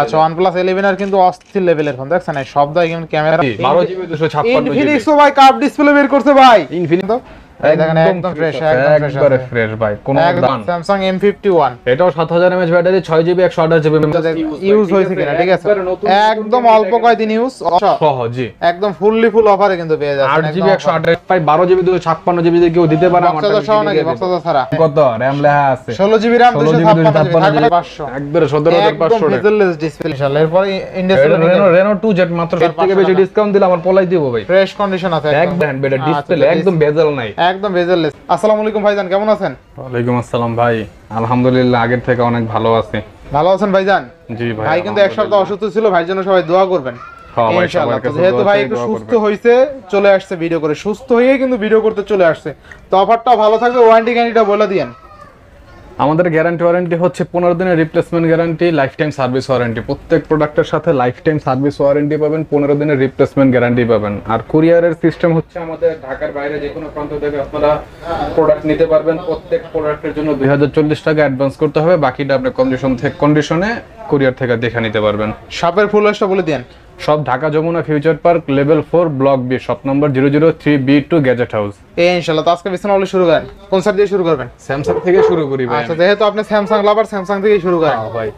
আচ্ছা আর কিন্তু অস্থির দেখছেন ক্যামেরা ভাই ডিসপ্লে বের ভাই দেখেন একদম ফ্রেশ মাত্র 7 থেকে বেশি ডিসকাউন্ট দিলে আমার পলাই দিব ভাই ফ্রেশ কন্ডিশন আছে একদম ডিসপ্লে আচ্ছা, একদম বেজাল নাই একদম ভেজারলেস আসসালামু আলাইকুম ভাইজান কেমন আছেন ওয়ালাইকুম আসসালাম ভাই আলহামদুলিল্লাহ আগের থেকে অনেক ভালো আছি ভালো আছেন ভাইজান জি ভাই ভাই কিন্তু এক সপ্তাহ অসুস্থ ছিল ভাই জন্য সবাই দোয়া করবেন হ্যাঁ ইনশাআল্লাহ যেহেতু ভাই একটু সুস্থ হইছে চলে আসছে ভিডিও করে সুস্থ হয়ে কিন্তু ভিডিও করতে চলে আসছে তো অফারটা ভালো থাকবে ওয়ারেন্টি গ্যারান্টিটা বলে দিয়েন আমাদের গ্যারান্টি ওয়ারেন্টি হচ্ছে পনেরো দিনের replacement guarantee lifetime service warranty প্রত্যেক প্রোডাক্টের সাথে লাইফ টাইম সার্ভিস ওয়ারেন্টি পাবেন পনেরো দিনের রিপ্লেসমেন্ট গ্যারান্টি পাবেন আর কুরিয়ারের সিস্টেম হচ্ছে আমাদের ঢাকার বাইরে যে কোনো প্রান্ত থেকে আপনারা প্রোডাক্ট নিতে পারবেন প্রত্যেক প্রোডাক্টের জন্য দুই হাজার চল্লিশ টাকা অ্যাডভান্স করতে হবে বাকিটা আপনি কন্ডিশন থেকে কন্ডিশনে কুরিয়ার থেকে দেখে নিতে পারবেন সাপের ফুল বলে দেন সব Dhaka Jamuna future park level four block B shop number zero zero three B two gadget house এই ইনশাল্লাহ তো আজকে বিছানা শুরু করেন কোন স্যার দিয়ে শুরু করবেন স্যামসাং থেকে শুরু করি আচ্ছা যেহেতু আপনি স্যামসাং লাভার স্যামসাং থেকে শুরু করেন হ্যাঁ ভাই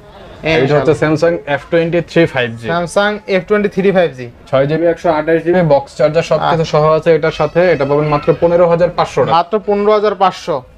এটা হচ্ছে Samsung F23 5G Samsung F23 5G 6GB 128GB box charger সবকিছু আচ্ছা। সহ আছে এটার সাথে এটা পাবেন মাত্র 15500 টাকা মাত্র 15500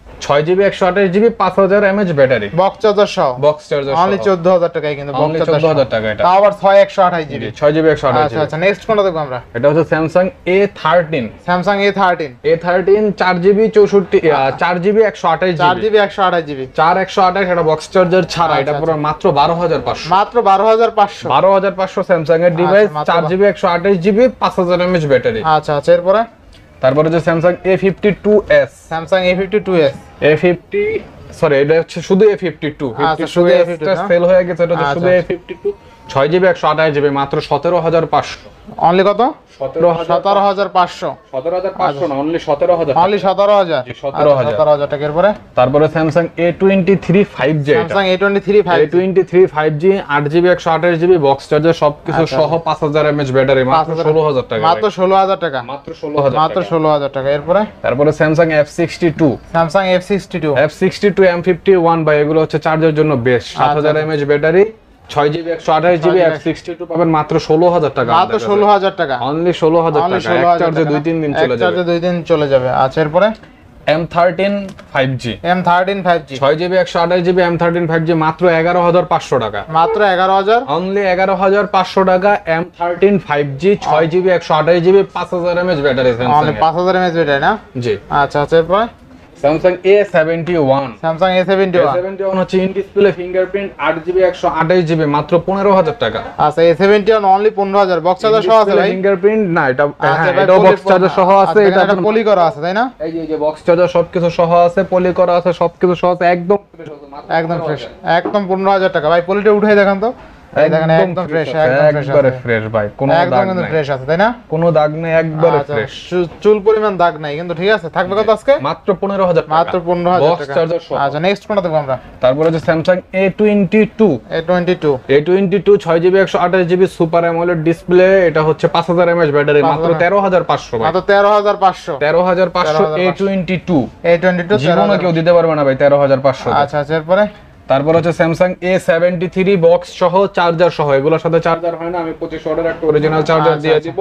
ছয় জিবি একশো আঠাশ জিবি পাঁচ হাজার এমএচ ব্যাটারি বক্স চার্জার সহ বক্স চার্জার অনলি চোদ্দ হাজার টাকায় কিন্তু বক্স চোদ্দ হাজার টাকা এটা আবার ছয় একশো আঠাশ জিবি ছয় জিবি একশো আঠাশ আচ্ছা নেক্সট আচ্ছা, কোনটা দেখবো আমরা এটা হচ্ছে Samsung A thirteen Samsung A thirteen A thirteen চার জিবি চৌষট্টি আচ্ছা। চার জিবি একশো আঠাশ চার জিবি একশো আঠাশ জিবি চার একশো আঠাশ এটা বক্স চার্জার ছাড়া আচ্ছা, এটা পুরো মাত্র বারো হাজার পাঁচশো মাত্র বারো হাজার পাঁচশো বারো হাজার পাঁচশো স্যামসাং এর ডিভাইস চার জিবি একশো আঠাশ জিবি পাঁচ হাজার এমএচ ব্যাটারি আচ্ছা আচ্ছা এরপরে তারপরে যে Samsung A fifty two S Samsung A fifty two S A fifty sorry এটা হচ্ছে শুধু এ ফিফটি টু শুধু সেল হয়ে গেছে এটা শুধু এ ফিফটি টু ছয় জিবি একশো আঠাশ জিবি মাত্র সতেরো হাজার পাঁচশো অনলি কত সতেরো হাজার পাঁচশো অনলি সতেরো হাজার সতেরো সতেরো হাজার তারপরে Samsung three five three five twenty three five G আট জিবি একশো আঠাশ জিবি বক্স সবকিছু আচ্ছা। সহ পাঁচ হাজার ব্যাটারি ষোলো হাজার টাকা মাত্র ষোলো হাজার টাকা মাত্র ষোলো ষোলো হাজার টাকা এরপরে তারপরে Samsung F sixty two Samsung F sixty two F sixty two M fifty one এগুলো হচ্ছে চার্জের জন্য বেস্ট আচ্ছা। সাত হাজার এইচ ব্যাটারি ছয় জিবি একশো আঠাশ জিবি এক মাত্র ষোলো হাজার টাকা মাত্র ষোলো হাজার টাকা অনলি ষোলো হাজার টাকা চার্জে দুই তিন দিন চলে যাবে M thirteen five G M thirteen five G ছয় জিবি একশো আঠাশ GB M thirteen five G মাত্র এগারো হাজার পাঁচশো টাকা মাত্র এগারো হাজার অনলি এগারো হাজার পাঁচশো টাকা এম থার্টিন ফাইভ জি ছয় জিবি একশো আঠাশ জিবি পাঁচ হাজার এমএচ ব্যাটারি পাঁচ হাজার এমএচ ব্যাটারি না জি আচ্ছা আচ্ছা এরপরে Samsung A seventy one Samsung A seventy one হচ্ছে ইন ডিসপ্লে ফিঙ্গারপ্রিন্ট আট জিবি একশো আঠাশ জিবি মাত্র পনেরো হাজার টাকা আচ্ছা এ সেভেন্টি ওয়ান অনলি পনেরো হাজার বক্স চার্জার সহ আছে ফিঙ্গারপ্রিন্ট না এটা বক্স আচ্ছা, চার্জার হ্যাঁ, সহ আছে আচ্ছা, এটা একটা পলি করা আছে তাই না এই যে বক্স চার্জার সবকিছু সহ আছে পলি করা আছে সবকিছু সহ আছে একদম একদম ফ্রেশ একদম পনেরো হাজার টাকা ভাই পলিটা উঠে দেখান তো চুল পরিমাণ দাগ নাই কিন্তু ঠিক আছে থাকবে কত আজকে মাত্র 15000 টাকা মাত্র 15000 বক্স চার্জার সহ আচ্ছা নেক্সট কোনটা দেখব আমরা তারপর আছে Samsung A22 A22 A22 6GB কেউ দিতে পারবে না ভাই তেরো 13500 আচ্ছা আচ্ছা এরপরে তারপর হচ্ছে Samsung A seventy three box সহ চার্জার সহ এগুলোর সাথে চার্জার হয় না আমি পঁচিশ অর্ডার একটা অরিজিনাল আচ্ছা, চার্জার দিয়ে আচ্ছা। দিব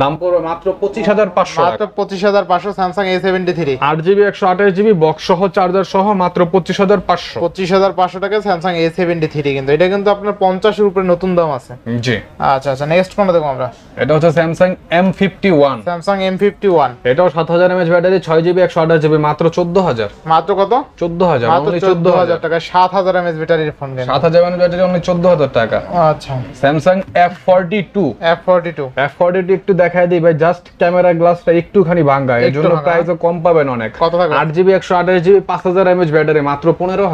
দাম পড়বে মাত্র পঁচিশ হাজার পাঁচশো মাত্র পঁচিশ হাজার পাঁচশো স্যামসাং এ সেভেন্টি থ্রি আট জিবি একশো আঠাশ জিবি বক্স সহ চার্জার সহ মাত্র পঁচিশ হাজার পাঁচশো পঁচিশ হাজার পাঁচশো টাকা স্যামসাং এ সেভেন্টি থ্রি কিন্তু এটা কিন্তু আপনার পঞ্চাশের উপরে নতুন দাম আছে জি আচ্ছা আচ্ছা নেক্সট কোনটা দেখবো আমরা এটা হচ্ছে Samsung M fifty one Samsung M fifty one এটাও সাত হাজার এমএচ ব্যাটারি ছয় জিবি একশো আঠাশ জিবি মাত্র চোদ্দ হাজার মাত্র কত চোদ্দ হাজার মাত্র চোদ্দ হাজার টাকা সাত হাজার হাজার এমএস ব্যাটারির ফোন কিনবেন সাত এমএস ব্যাটারি অনলি চোদ্দ টাকা আচ্ছা স্যামসাং এফ ফর্টি টু একটু দেখায় দিই ভাই জাস্ট ক্যামেরা গ্লাসটা একটুখানি ভাঙ্গা এর প্রাইসও হ্যাঁ। কম পাবেন অনেক কত থাকবে আট জিবি একশো এমএস ব্যাটারি মাত্র পনেরো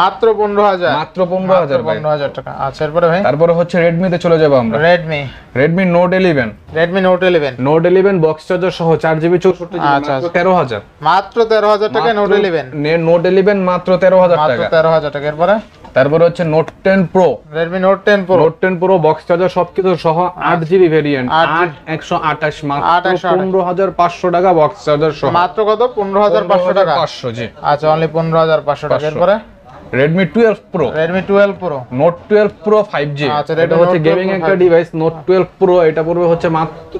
মাত্র পনেরো মাত্র পনেরো হাজার পনেরো টাকা আচ্ছা এরপরে ভাই তারপরে হচ্ছে তে চলে যাবো আমরা Redmi Redmi note eleven Redmi note eleven note eleven box charger সহ চার জিবি চৌষট্টি আচ্ছা, আচ্ছা তেরো হাজার মাত্র তেরো হাজার টাকা নোট ইলেভেন নোট ইলেভেন মাত্র তেরো হাজার টাকা তেরো হাজার টাকা এরপরে তারপরে হচ্ছে note ten pro Redmi note ten pro note ten pro box charger সবকিছু সহ আট জিবি ভেরিয়েন্ট আট একশো আঠাশ মাত্র পনেরো হাজার পাঁচশো টাকা বক্স চার্জার সহ মাত্র কত পনেরো হাজার পাঁচশো টাকা পাঁচশো জি আচ্ছা অনলি পনেরো হাজার পাঁচশো টাকা এরপরে Redmi 12 Pro Redmi 12 Pro Note 12 Pro 5G আচ্ছা এটা হচ্ছে গেমিং একটা ডিভাইস Note 12 Pro এটা পড়বে হচ্ছে মাত্র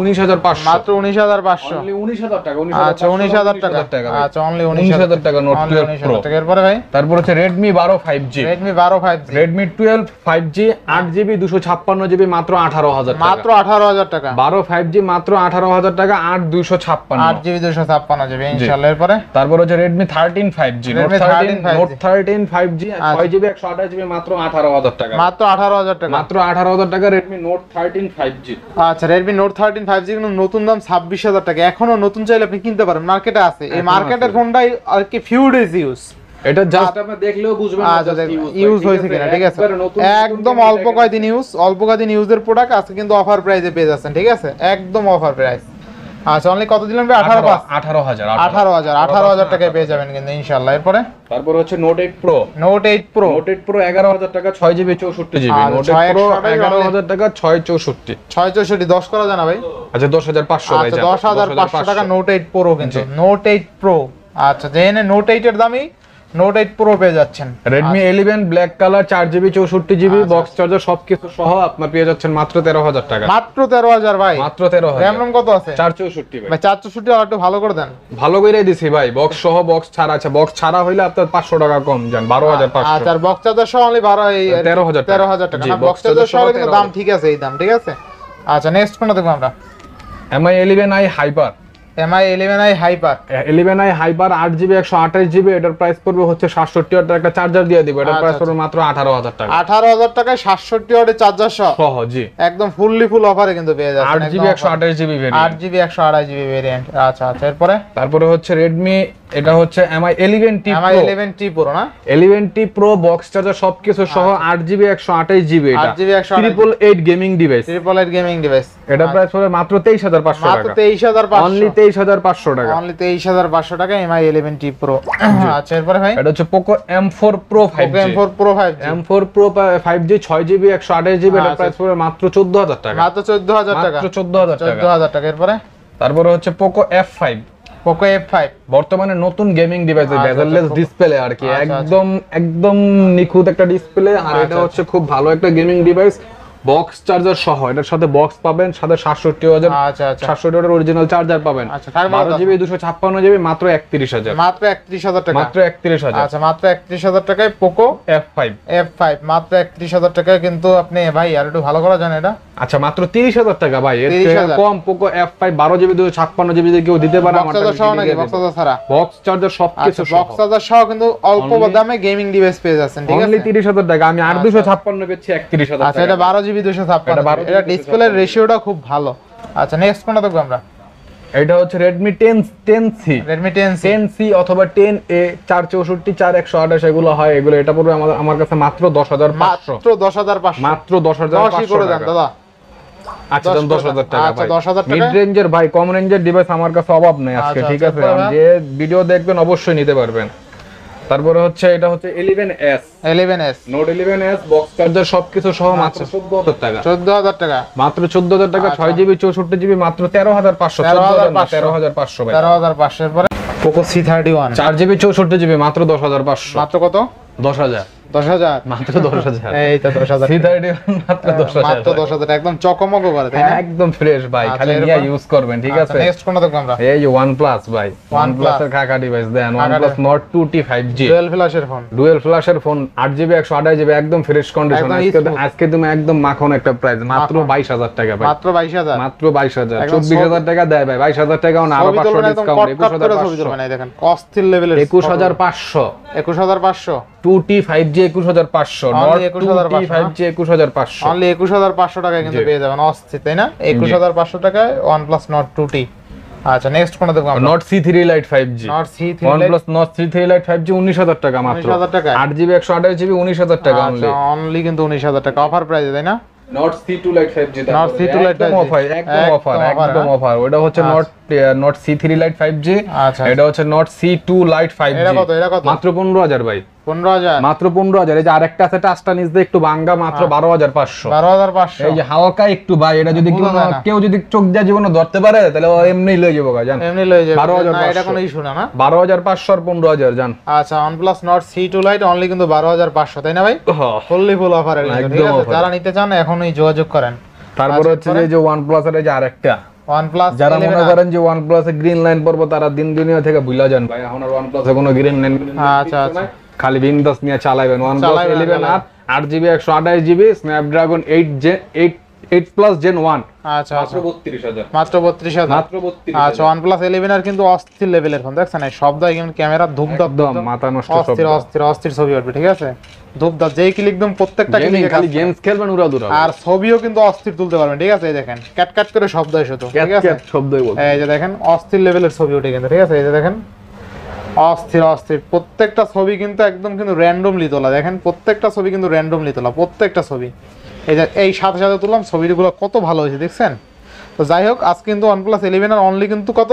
19500 মাত্র 19500 অনলি 19000 টাকা 19000 আচ্ছা 19000 টাকা আচ্ছা অনলি 19000 টাকা Note 12 Pro এরপরে ভাই তারপর হচ্ছে Redmi 12 5G Redmi 12 5G Redmi 12 5G 8GB 256GB মাত্র 18000 টাকা মাত্র 18000 টাকা 12 5G মাত্র 18000 টাকা 8 256 8GB 256GB ইনশাআল্লাহ এরপরে তারপর হচ্ছে Redmi 13 5G Note 13 Note 13 আচ্ছা। আচ্ছা, কিনতে পারেন মার্কেটে আছে এই মার্কেটের আর কি ইউজ এটা ইউজ আচ্ছা, হয়েছে ঠিক আছে একদম অল্প কয়দিন ইউজ অল্প কয়দিন ইউজের প্রোডাক্ট আজকে কিন্তু অফার প্রাইসে পেয়ে যাচ্ছেন ঠিক আছে একদম অফার প্রাইস আচ্ছা অনলি কত দিলেন ভাই 18 আঠারো 18000 18000 18000 টাকায় পেয়ে যাবেন কিন্তু ইনশাআল্লাহ এরপরে তারপর হচ্ছে note 8 pro note 8 pro note 8 pro 11000 টাকা 6 জিবি 64 জিবি নোট 8 প্রো 11000 টাকা 6 64 6 64 10 করা জানা ভাই আচ্ছা 10500 আচ্ছা, ভাই আচ্ছা 10500 টাকা নোট 8 প্রো কিন্তু নোট 8 প্রো আচ্ছা জেনে নোট 8 এর দামই নোট এইট প্রো পেয়ে যাচ্ছেন রেডমি ইলেভেন ব্ল্যাক কালার চার জিবি চৌষট্টি জিবি বক্স চার্জার সবকিছু সহ আপনার পেয়ে যাচ্ছেন মাত্র তেরো হাজার টাকা মাত্র তেরো হাজার ভাই মাত্র তেরো হাজার র্যাম কত আছে চার চৌষট্টি ভাই চার চৌষট্টি আর একটু ভালো করে দেন ভালো করে দিছি ভাই বক্স সহ বক্স ছাড়া আছে বক্স ছাড়া হইলে আপনার পাঁচশো টাকা কম যান বারো হাজার পাঁচশো আচ্ছা বক্স চার্জার সহ অনলি বারো তেরো হাজার তেরো হাজার টাকা বক্স চার্জার হ্যাঁ, সহ কিন্তু দাম ঠিক আছে এই দাম ঠিক আছে আচ্ছা নেক্সট কোনটা দেখবো আমরা Mi eleven i hyper Mi hyper price হচ্ছে একটা চার্জার দিয়ে আচ্ছা, প্রাইস আচ্ছা। মাত্র টাকা টাকায় চার্জার সহ সহ জি একদম ফুললি ফুল কিন্তু পেয়ে আচ্ছা আচ্ছা এরপরে তারপরে হচ্ছে রেডমি এটা হচ্ছে MI 11T Pro MI 11T Pro না 11T Pro বক্স চার্জার সবকিছু সহ 8GB আচ্ছা। 128GB এটা 8GB 128 gaming device 8 gaming device এটা প্রাইস আচ্ছা। পড়ে মাত্র 23500 টাকা মাত্র 23500 অনলি 23500 টাকা অনলি 23500 টাকা MI 11T Pro আচ্ছা এরপরে ভাই এটা হচ্ছে Poco M4 Pro 5G M4 Pro 5G M4 Pro 5G 6GB 128GB এটা প্রাইস আচ্ছা। পড়ে মাত্র 14000 টাকা মাত্র 14000 টাকা মাত্র 14000 টাকা 14000 টাকা এরপরে তারপরে হচ্ছে Poco F5 Poco F five বর্তমানে নতুন গেমিং ডিভাইস বেজারলেস ডিসপ্লে আর কি আচ্ছা, আচ্ছা। একদম একদম নিখুঁত একটা ডিসপ্লে আর আচ্ছা, এটা হচ্ছে খুব ভালো একটা গেমিং ডিভাইস বক্স চার্জার সহ এটার সাথে বক্স পাবেন সাথে সাতষট্টি হাজার আচ্ছা, আচ্ছা। সাতষট্টি অরিজিনাল চার্জার পাবেন আচ্ছা, মানে বারো জিবি দুশো ছাপ্পান্ন জিবি মাত্র একত্রিশ হাজার মাত্র একত্রিশ হাজার টাকা মাত্র একত্রিশ হাজার আচ্ছা মাত্র একত্রিশ হাজার টাকায় Poco F five F five মাত্র একত্রিশ হাজার টাকায় কিন্তু আপনি ভাই আর একটু ভালো করা জানেন এটা আচ্ছা মাত্র তিরিশ হাজার টাকা ভাই এর কম পোকো এফ ফাইভ বারো জিবি দুশো ছাপ্পান্ন জিবি কেউ দিতে পারে বক্স চার্জার সহ নাকি বক্স চার্জার ছাড়া বক্স চার্জার সব কিছু বক্স চার্জার সহ কিন্তু অল্প দামে গেমিং ডিভাইস পেয়ে যাচ্ছেন ঠিক আছে তিরিশ হাজার টাকা আমি আর দুশো ছাপ্পান্ন পেয়েছি একত্রিশ হাজার আচ্ছা এটা বারো জিবি জিবি দুশো ছাপ্পান্ন এটা ডিসপ্লে রেশিওটা খুব ভালো আচ্ছা নেক্সট কোনটা দেখবো আমরা এটা হচ্ছে Redmi 10 10C Redmi 10C 10C অথবা 10A 464 4128 এগুলো হয় এগুলো এটা পড়বে আমার আমার কাছে মাত্র 10500 মাত্র 10500 মাত্র 10500 করে দেন দাদা আচ্ছা 10000 টাকা আচ্ছা, ভাই 10000 টাকা মিড রেঞ্জের ভাই কম রেঞ্জের ডিভাইস আমার কাছে অভাব নাই আজকে আচ্ছা, ঠিক আচ্ছা, আছে যে ভিডিও দেখবেন অবশ্যই নিতে পারবেন তারপরে হচ্ছে এটা হচ্ছে 11S 11S note 11S box charger সবকিছু সহ মাত্র 14000 টাকা 14000 টাকা মাত্র 14000 টাকা 6GB আচ্ছা। 64GB মাত্র 13500 13500 ভাই 13500 এর পরে poco c31 thirty one GB চৌষট্টি জিবি মাত্র 10500 মাত্র কত 10000 আজকে তুমি একদম মাখন একটা প্রাইস মাত্র বাইশ হাজার টাকা মাত্র বাইশ হাজার মাত্র বাইশ হাজার চব্বিশ হাজার টাকা দেয় ভাই বাইশ হাজার টাকা আরো একুশ হাজার পাঁচশো একুশ হাজার পাঁচশো একুশ হাজার পাঁচশো টু টি ফাইভ জি একুশ হাজার পাঁচশো একুশ হাজার ফাইভ জি একুশ হাজার পাঁচশো একুশ হাজার পাঁচশো টাকায় কিন্তু পেয়ে একুশ হাজার পাঁচশো টাকায় আচ্ছা, নেক্সট হাজার টাকা মাত্র আট জিবি একশো জিবি উনিশ হাজার টাকা অনলি আচ্ছা, কিন্তু উনিশ হাজার টাকা অফার প্রাইস তাই না Nord C two lite five G C two lite offer offer ওটা হচ্ছে Nord Nord C three lite five G এটা হচ্ছে Nord C two lite five কত এটা মাত্র পনেরো হাজার ভাই হ্যাঁ। আচ্ছা, পাঁচশো তাই না ভাই ফুল হ্যাঁ। অফার যারা নিতে চান এখনই যোগাযোগ করেন তারপরে হচ্ছে যে এর আরেকটা যারা মনে করেন যে OnePlus এ গ্রিন লাইন পর্ব তারা দিন দুনিয়া থেকে ভুলা যান ভাই এখন আর এ কোনো গ্রিন লাইন আচ্ছা আচ্ছা খালি উইন্ডোজ নিয়ে চালাবেন ওয়ান ইলেভেন আর আট জিবি একশো আঠাশ GB Snapdragon eight gen eight eight plus gen one অস্থির ক্যামেরা অস্থির অস্থির ছবি উঠবে ঠিক আছে যেই প্রত্যেকটা খালি খেলবেন আর ছবিও কিন্তু অস্থির তুলতে পারবেন ঠিক আছে এই দেখেন ক্যাট ক্যাট করে শব্দ শুধু ঠিক আছে দেখেন অস্থির লেভেলের ছবি উঠে কিন্তু ঠিক আছে এই যে দেখেন অস্থির অস্থির প্রত্যেকটা ছবি কিন্তু একদম কিন্তু র্যান্ডমলি তোলা দেখেন প্রত্যেকটা ছবি কিন্তু র্যান্ডমলি তোলা প্রত্যেকটা ছবি এই যে এই সাথে সাথে তুললাম ছবিগুলো কত ভালো হয়েছে দেখছেন তো যাই হোক আজ কিন্তু ওয়ান প্লাস ইলেভেন আর অনলি কিন্তু কত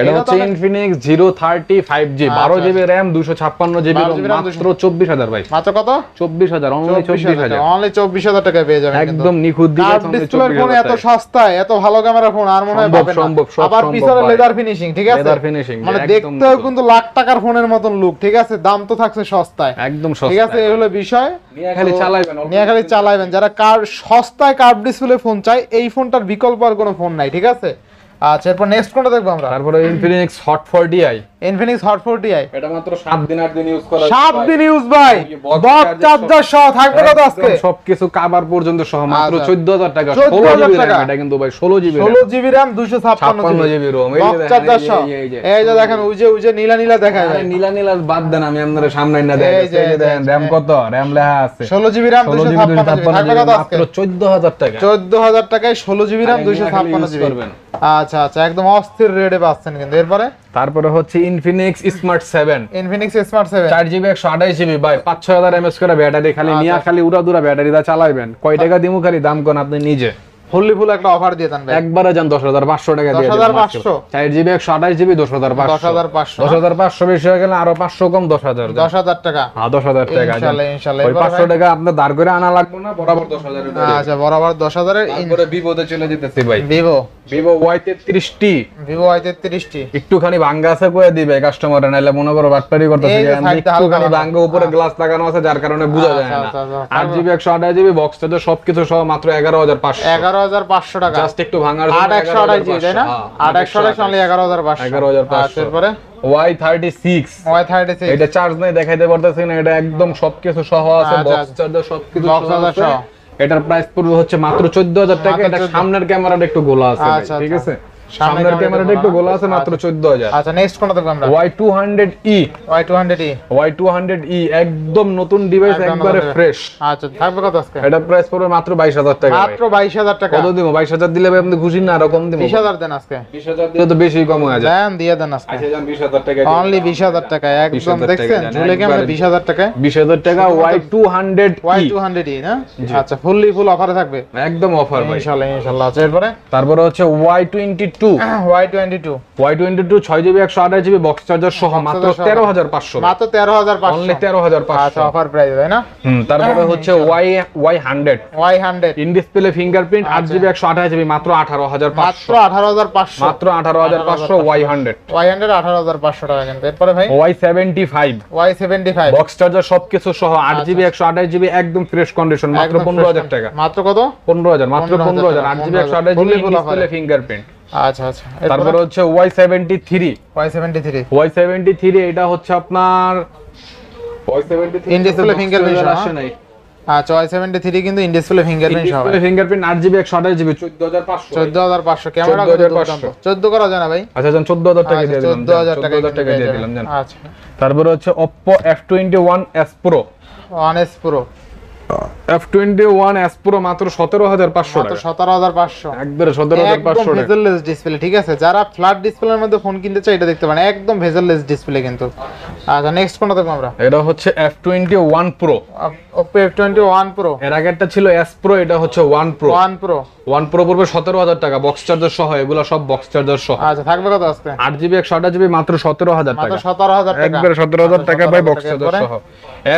এটা হচ্ছে ইনফিনিক্স আচ্ছা, আচ্ছা। RAM মাত্র 24000 ভাই মাত্র কত 24000 24000 24000 পেয়ে যাবেন একদম দিয়ে ফোন এত সস্তায় এত ভালো ক্যামেরা ফোন আর মনে হয় পাবেন সম্ভব আবার পিছনে লেদার ফিনিশিং ঠিক আছে লেদার ফিনিশিং মানে দেখতেও কিন্তু লাখ টাকার ফোনের মতন লুক ঠিক আছে দাম তো থাকছে সস্তায় একদম সস্তা ঠিক আছে এই হলো বিষয় খালি চালাবেন নিয়ে খালি চালাবেন যারা কার সস্তায় কার্ভ ডিসপ্লে ফোন চায় এই ফোনটার বিকল্প আর কোনো ফোন নাই ঠিক আছে আচ্ছা এরপর নেক্সট কোনটা দেখবো আমরা তারপরে Infinix hot 4DI Infinix hot 4DI এটা মাত্র 7 দিন 8 দিন ইউজ করা 7 দিন ইউজ ভাই বক চার্জার সহ থাকবে কত আজকে সবকিছু কভার পর্যন্ত সহ মাত্র 14000 আচ্ছা। টাকা 16000 টাকা এটা কিন্তু ভাই 16 GB 16 GB RAM 256 GB ROM charger সহ এই যে দেখেন উজে উজে নীলা নীলা দেখা যায় নীলা নীলা বাদ দেন আমি আপনাদের সামনে না দেই এই দেখেন RAM কত RAM লেখা আছে 16 জিবি RAM 256 থাকবে কত আজকে মাত্র 14000 টাকা 14000 টাকায় ষোলো জিবি RAM 256 জিবি আচ্ছা আচ্ছা আচ্ছা একদম অস্থির রেডে পাচ্ছেন কিন্তু এরপরে তারপরে হচ্ছে Infinix smart 7 Infinix smart 7 128 GB ভাই 5 6000 এমএস করে ব্যাটারি খালি আচ্ছা। নিয়া খালি উড়া দুরা ব্যাটারি দা চালাবেন কয় হ্যাঁ। টাকা দিমু খালি দাম কোন আপনি নিজে হোলি ফুল একটা অফার দিয়ে দেন একবারে যান টাকা দিয়ে জিবি জিবি বেশি হয়ে গেলে আরো কম টাকা হ্যাঁ, টাকা দাঁড় করে আনা লাগবে না বরাবর আচ্ছা বরাবর ভিভো চলে যেতেছি ভাই ভিভো ভিভো একটুখানি ভাঙ্গা আছে কয়ে দিবে কাস্টমার নাইলে মনে করো বাটপারি করতে একটুখানি ভাঙ্গা উপরে গ্লাস হ্যাঁ। লাগানো আছে যার কারণে বুঝা যায় না আচ্ছা, আচ্ছা, আচ্ছা। আট জিবি একশো 128 জিবি বক্স তো সবকিছু সহ মাত্র 11500 11 11500 টাকা জাস্ট একটু ভাঙার তাই না এটা চার্জ নাই দেখাইতে পারতেছি না এটা একদম সবকিছু আচ্ছা, আচ্ছা। সবকিছু এটার প্রাইস পুরো হচ্ছে মাত্র চোদ্দ হাজার টাকা এটা সামনের ক্যামেরাটা একটু গোলা আছে আচ্ছা, ঠিক আছে সামনের ক্যামেরাটা একটু গোলা আছে আচ্ছা। মাত্র 14000 আচ্ছা নেক্সট কোনটা দেখব আমরা Y200E Y200E Y200E একদম নতুন ডিভাইস একবারে ফ্রেশ আচ্ছা থাকবে কত আজকে এটা প্রাইস পড়বে মাত্র 22000 টাকা মাত্র 22000 টাকা কত দিব 22000 দিলে ভাই খুশি না আরো কম 20000 দেন আজকে 20000 দিলে তো বেশি কম হয়ে যায় দেন দিয়ে দেন আজকে আচ্ছা যান 20000 টাকা অনলি 20000 টাকা একদম দেখছেন ঝুলে কি আমরা 20000 টাকা 20000 টাকা Y200 Y200E না আচ্ছা ফুললি ফুল অফারে থাকবে একদম অফার ভাই ইনশাআল্লাহ ইনশাআল্লাহ আচ্ছা এরপরে তারপরে হচ্ছে Y22 two Y twenty two Y twenty two ছয় জিবি একশো আঠাশ জিবি বক্স চার্জার সহ মাত্র তেরো হাজার পাঁচশো মাত্র তেরো হাজার আচ্ছা, পাঁচশো তেরো হাজার পাঁচশো অফার প্রাইস তাই না তারপরে হ্যাঁ, হচ্ছে Y Y hundred Y hundred in display fingerprint আট জিবি আচ্ছা। একশো আঠাশ জিবি মাত্র আঠারো হাজার পাঁচশো আঠারো হাজার পাঁচশো মাত্র আঠারো হাজার পাঁচশো ওয়াই হান্ড্রেড ওয়াই হান্ড্রেড আঠারো হাজার পাঁচশো টাকা Y seventy five Y seventy five box charger সবকিছু সহ আট জিবি আচ্ছা, একশো আঠাশ জিবি একদম ফ্রেশ কন্ডিশন মাত্র পনেরো হাজার টাকা মাত্র কত পনেরো হাজার মাত্র পনেরো হাজার আট জিবি একশো আঠাশ জিবি ফিঙ্গারপ্রিন্ট আচ্ছা, আচ্ছা। তারপরে হচ্ছে Y seventy three Y seventy three Y seventy three এটা হচ্ছে আপনার ওয়াই সেভেন্টি থ্রি কিন্তু ইন ফিঙ্গারপ্রিন্ট হবে ফিঙ্গারপ্রিন্ট জিবি একশো আঠাশ জিবি চোদ্দ হাজার পাঁচশো ক্যামেরা চোদ্দ করা যায় ভাই আচ্ছা, আচ্ছা চোদ্দ হাজার টাকা দিয়ে চোদ্দ হাজার টাকা টাকা দিয়ে দিলাম জান আচ্ছা তারপরে হচ্ছে F twenty one S pro মাত্র সতেরো হাজার পাঁচশো সতেরো হাজার পাঁচশো একবারে সতেরো হাজার পাঁচশো ডিসপ্লে ঠিক আছে যারা ফ্ল্যাট ডিসপ্লের মধ্যে ফোন কিনতে চাই এটা দেখতে পারেন একদম ভেজারলেস ডিসপ্লে কিন্তু আচ্ছা নেক্সট কোনটা দেখবো আমরা এটা হচ্ছে F21 Pro Oppo F21 Pro এর আগেরটা ছিল S Pro এটা হচ্ছে 1 Pro 1 Pro 1 Pro পূর্বে 17000 টাকা বক্স চার্জার সহ এগুলো সব বক্স চার্জার সহ আচ্ছা থাকবে কত আজকে 8GB 128GB মাত্র 17000 আচ্ছা, আচ্ছা। টাকা মাত্র 17000 টাকা একবারে 17000 টাকা ভাই বক্স চার্জার সহ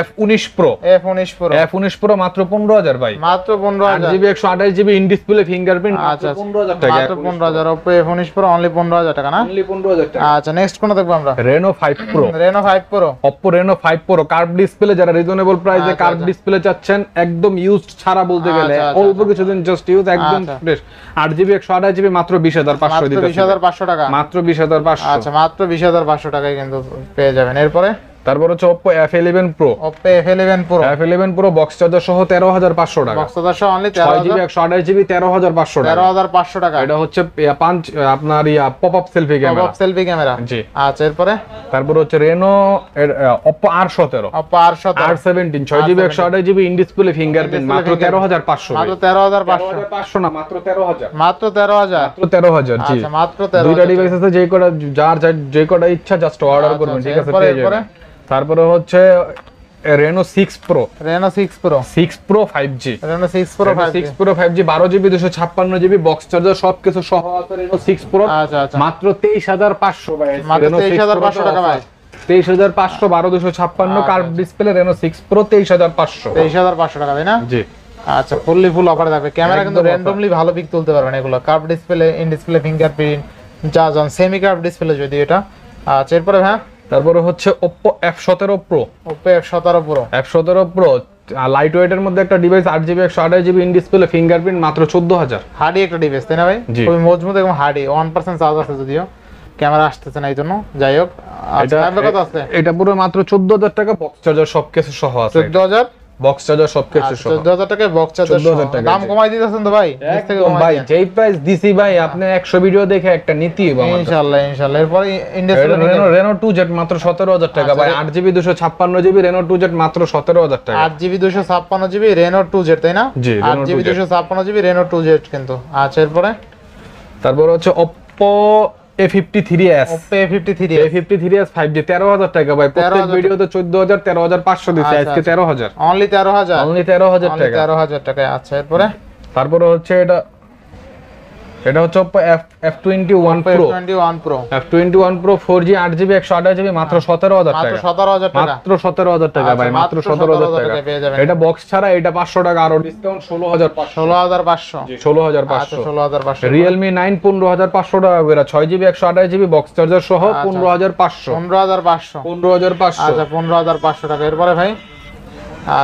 F19 Pro F19 Pro F19 Pro মাত্র 15000 ভাই মাত্র 15000 8GB 128GB in display fingerprint আচ্ছা 15000 টাকা মাত্র 15000 Oppo F19 Pro only 15000 টাকা না only 15000 টাকা আচ্ছা নেক্সট কোনটা দেখবো আমরা Reno 5 Pro Reno 5 5 Pro Oppo Reno 5 Pro curve display যারা রিজনেবল প্রাইসে কার্ভ ডিসপ্লে চাচ্ছেন একদম ইউজড ছাড়া বলতে আচ্ছা, গেলে আচ্ছা, অল্প আচ্ছা। কিছুদিন জাস্ট ইউজ একদম ফ্রেশ 8GB 128GB মাত্র 20500 দিতে 20500 টাকা মাত্র 20500 আচ্ছা মাত্র 20500 টাকায় কিন্তু পেয়ে যাবেন এরপরে তারপর হচ্ছে Oppo F11 Pro Oppo F11 Pro F11 Pro box charger সহ 13500 টাকা বক্স চার্জার সহ অনলি 13000 128GB 13500 টাকা 13500 টাকা এটা হচ্ছে পাঁচ আপনার yeah popup selfie camera popup selfie camera জি আচ্ছা এরপরে তারপর হচ্ছে Reno Oppo R17 Oppo R17 R17 6GB 128GB in display fingerprint মাত্র 13500 মাত্র 13500 13500 না মাত্র 13000 মাত্র 13000 মাত্র 13000 জি আচ্ছা মাত্র 13000 দুইটা ডিভাইস আছে যে কোটা যার যে কোটা ইচ্ছা জাস্ট আচ্ছা, অর্ডার করবেন আচ্ছা, ঠিক আছে পেয়ে যাবেন তারপরে হচ্ছে Reno six pro Reno six pro six pro five G Reno six pro six pro five G বারো জিবি দুশো ছাপ্পান্ন জিবি বক্স চার্জার সবকিছু সহ আছে রেনো সিক্স প্রো মাত্র তেইশ হাজার পাঁচশো তেইশ হাজার পাঁচশো টাকা ভাই তেইশ হাজার পাঁচশো বারো দুশো ছাপ্পান্ন curve display Reno six pro তেইশ হাজার পাঁচশো তেইশ হাজার পাঁচশো টাকা তাই না জি আচ্ছা ফুললি ফুল অফার থাকবে ক্যামেরা কিন্তু র্যান্ডমলি ভালো পিক তুলতে পারবেন এগুলো curve display in display fingerprint যা যান সেমি কার্ভ ডিসপ্লে যদি এটা আচ্ছা এরপরে হ্যাঁ তারপরে হচ্ছে Oppo F17 Pro Oppo F17 Pro F17 Pro light ওয়েটের মধ্যে একটা ডিভাইস 8GB 128GB একশো ইন ডিসপ্লে ফিঙ্গারপ্রিন্ট মাত্র চোদ্দ হাজার হার্ডি একটা ডিভাইস তাই না ভাই খুবই মজবুত এবং হার্ডি ওয়ান পার্সেন্ট চার্জ আছে যদিও ক্যামেরা আসতেছে না এই জন্য যাই হোক আচ্ছা, এটা পুরো মাত্র চোদ্দ হাজার টাকা বক্স চার্জার সব কিছু সহ আছে 14000 বক্স চার্জার সব কিছু সহ 14000 টাকায় বক্স চার্জার দাম কমাই দিতেছেন তো ভাই ভাই যেই প্রাইস দিছি ভাই হ্যাঁ। আপনি 100 ভিডিও দেখে একটা নীতি হবে আমাদের ইনশাআল্লাহ ইনশাআল্লাহ এরপর ইন্ডাস্ট্রি রেনো রেনো 2Z মাত্র 17000 টাকা আচ্ছা, ভাই GB 8GB GB Reno 2Z মাত্র 17000 টাকা GB 8GB GB Reno 2Z তাই না GB 8GB GB Reno 2Z কিন্তু আচ্ছা এরপরে তারপর হচ্ছে Oppo A53s A53 A53s 5G 13000 টাকা ভাই প্রত্যেক ভিডিওতে 14000 13500 দিছে আচ্ছা, আজকে 13000 অনলি 13000 অনলি 13000 টাকা 13000 টাকা আচ্ছা এরপরে তারপরে হচ্ছে এটা এটা হচ্ছে Oppo F21 Pro F21 Pro F21 Pro 4G 8GB 128GB মাত্র 17000 হ্যাঁ। টাকা মাত্র 17000 টাকা মাত্র 17000 টাকা আচ্ছা, ভাই মাত্র 17000 টাকা এটা বক্স ছাড়া এটা 500 টাকা আর ডিসকাউন্ট 16500 16500 জি 16500 আচ্ছা 16500 Realme 9 15500 টাকা করে 6GB 128GB বক্স চার্জার সহ 15500 15500 15500 আচ্ছা 15500 আচ্ছা, টাকা এরপরে ভাই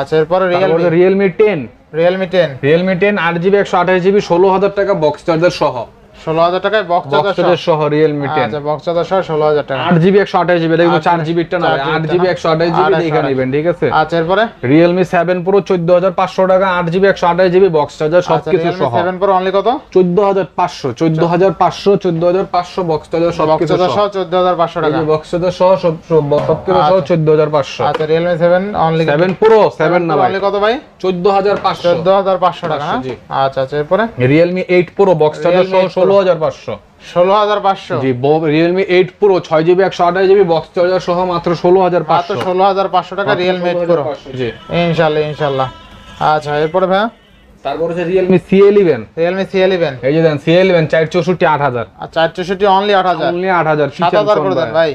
আচ্ছা এরপরে Realme Realme 10 Realme ten Realme ten আট জিবি একশো আঠাশ জিবি ষোলো হাজার টাকা বক্স চার্জার সহ ষোলো হাজার টাকায় বক্স চার্জার সহ রিয়েলমি টেন আচ্ছা বক্স চার্জার সহ ষোলো হাজার টাকা আট জিবি একশো আঠাশ জিবি দেখুন আচ্ছা, চার জিবি টা না আট জিবি একশো আঠাশ জিবি দেখে নেবেন ঠিক আছে আচ্ছা এরপরে রিয়েলমি সেভেন প্রো চোদ্দ হাজার পাঁচশো টাকা আট জিবি একশো আঠাশ জিবি বক্স চার্জার আচ্ছা, সব কিছু সহ সেভেন প্রো অনলি কত চোদ্দ হাজার পাঁচশো চোদ্দ হাজার পাঁচশো চোদ্দ হাজার পাঁচশো বক্স চার্জার সব কিছু সহ আচ্ছা। চোদ্দ হাজার পাঁচশো টাকা বক্স চার্জার সহ সব সব কিছু সহ চোদ্দ হাজার পাঁচশো আচ্ছা Realme seven only seven pro seven না ভাই কত ভাই চোদ্দ হাজার পাঁচশো চোদ্দ হাজার পাঁচশো টাকা আচ্ছা আচ্ছা এরপরে Realme eight pro box charger সহ ষোলো পাঁচশো ষোলো হাজার পাঁচশো রিয়েলমি এইট প্রো ছয় জিবি একশো আঠাশ জিবি বক্স চার্জার সহ মাত্র ষোলো হাজার পাঁচশো ষোলো হাজার পাঁচশো টাকা রিয়েলমি এইট প্রো ইনশাল্লাহ আচ্ছা এরপরে ভাইয়া তারপর Realme C eleven Realme C eleven এই যে চার চৌষট্টি আট হাজার আর চার চৌষট্টি অনলি আট হাজার অনলি আট হাজার সাত করে দেন ভাই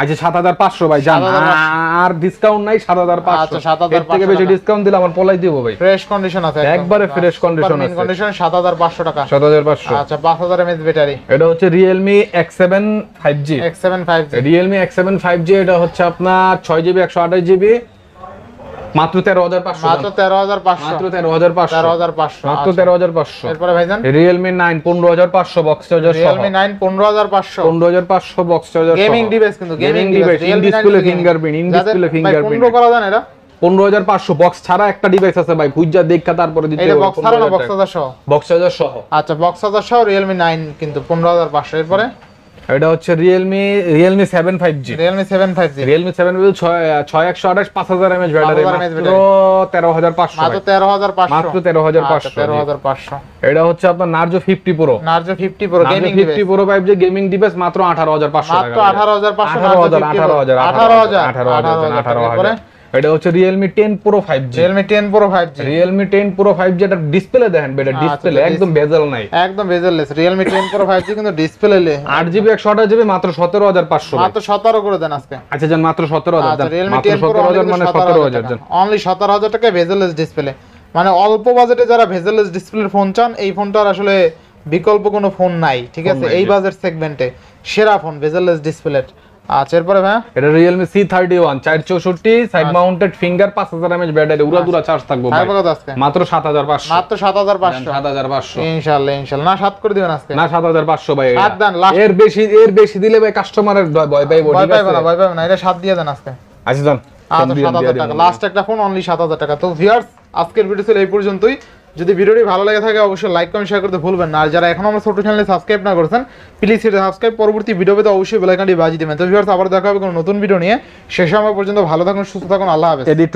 আচ্ছা সাত হাজার পাঁচশো ভাই জান আর ডিসকাউন্ট নাই সাত হাজার পাঁচশো আচ্ছা, সাত হাজার থেকে বেশি ডিসকাউন্ট দিলে আমার পলাই দিব ভাই ফ্রেশ কন্ডিশন আছে একবারে ফ্রেশ কন্ডিশন আছে কন্ডিশন সাত হাজার পাঁচশো টাকা সাত হাজার পাঁচশো আচ্ছা পাঁচ হাজার এমএস ব্যাটারি এটা হচ্ছে Realme X seven five G X seven five G Realme X seven five G এটা হচ্ছে আপনার ছয় জিবি একশো আঠাশ জিবি মাত্র তেরো হাজার 13500 মাত্র পাঁচশো মাত্র 13500 13500 মাত্র 13500 আচ্ছা। এরপরে ভাইজান পনেরো হাজার পাঁচশো বক্স চার্জার হাজার পাঁচশো পনেরো হাজার পাঁচশো বক্স চার্জার গেমিং ডিভাইস কিন্তু gaming device in display fingerprint in display fingerprint পনেরো করা জান এটা 15500 বক্স ছাড়া একটা ডিভাইস আছে ভাই খুঁজা দেখা তারপরে দিতে এটা বক্স ছাড়া না বক্স চার্জার সহ বক্স চার্জার সহ আচ্ছা বক্স চার্জার সহ রিয়েলমি নাইন কিন্তু পনেরো হাজার 15500 এরপরে এটা হচ্ছে Realme Realme seven five G Realme seven five G Realme seven five ছয় একশো আঠাশ পাঁচ হাজার এমএচ ব্যাটারি তেরো হাজার পাঁচশো মাত্র তেরো হাজার পাঁচশো মাত্র তেরো হাজার পাঁচশো তেরো হাজার পাঁচশো এটা হচ্ছে আপনার Narzo fifty pro Narzo fifty pro gaming fifty pro five G gaming device মাত্র আঠারো হাজার পাঁচশো মাত্র আঠারো হাজার পাঁচশো আঠারো হাজার আঠারো হাজার আঠারো হাজার আঠারো হাজার আঠারো হাজার এটা হচ্ছে ডিসপ্লে দেখেন ডিসপ্লে আচ্ছা, একদম নাই একদম কিন্তু ডিসপ্লে লে মাত্র মাত্র করে দেন আজকে আচ্ছা মাত্র মানে অনলি সতেরো হাজার আচ্ছা, মানে টাকা ডিসপ্লে মানে অল্প বাজেটে যারা ভেজেলেস ডিসপ্লের ফোন চান এই ফোনটার আসলে বিকল্প কোনো ফোন নাই ঠিক আছে এই বাজেট সেগমেন্টে সেরা ফোন ভেজেলেস ডিসপ্লে আচ্ছা এরপরে ভাই এটা Realme C31 464 side mounted finger 5000 mAh battery উড়া দুরা চার্জ থাকবে ভাই কত আজকে মাত্র 7500 মাত্র 7500 7500 ইনশাআল্লাহ না 7 করে দিবেন আজকে না 7500 ভাই সাত দেন এর বেশি এর বেশি দিলে ভাই কাস্টমারের ভয় ঠিক আছে না এটা 7 দিয়ে দেন আজকে আচ্ছা দেন 7000 আচ্ছা, টাকা লাস্ট একটা ফোন অনলি 7000 টাকা তো ভিউয়ার্স আজকের ভিডিও ছিল এই পর্যন্তই যদি ভিডিওটি ভালো লাগে থাকে অবশ্যই লাইক কমেন্ট শেয়ার করতে ভুলবেন না আর যারা এখন আমার ছোটো চ্যানেলে সাবস্ক্রাইব না করেছেন প্লিজ সেটা সাবস্ক্রাইব পরবর্তী ভিডিও পেতে অবশ্যই বেলাইকানটি বাজিয়ে দেবেন তো ভিউয়ার্স আবার দেখা হবে কোনো নতুন ভিডিও নিয়ে শেষ সময় পর্যন্ত ভালো থাকুন সুস্থ থাকুন আল্লাহ হাফেজ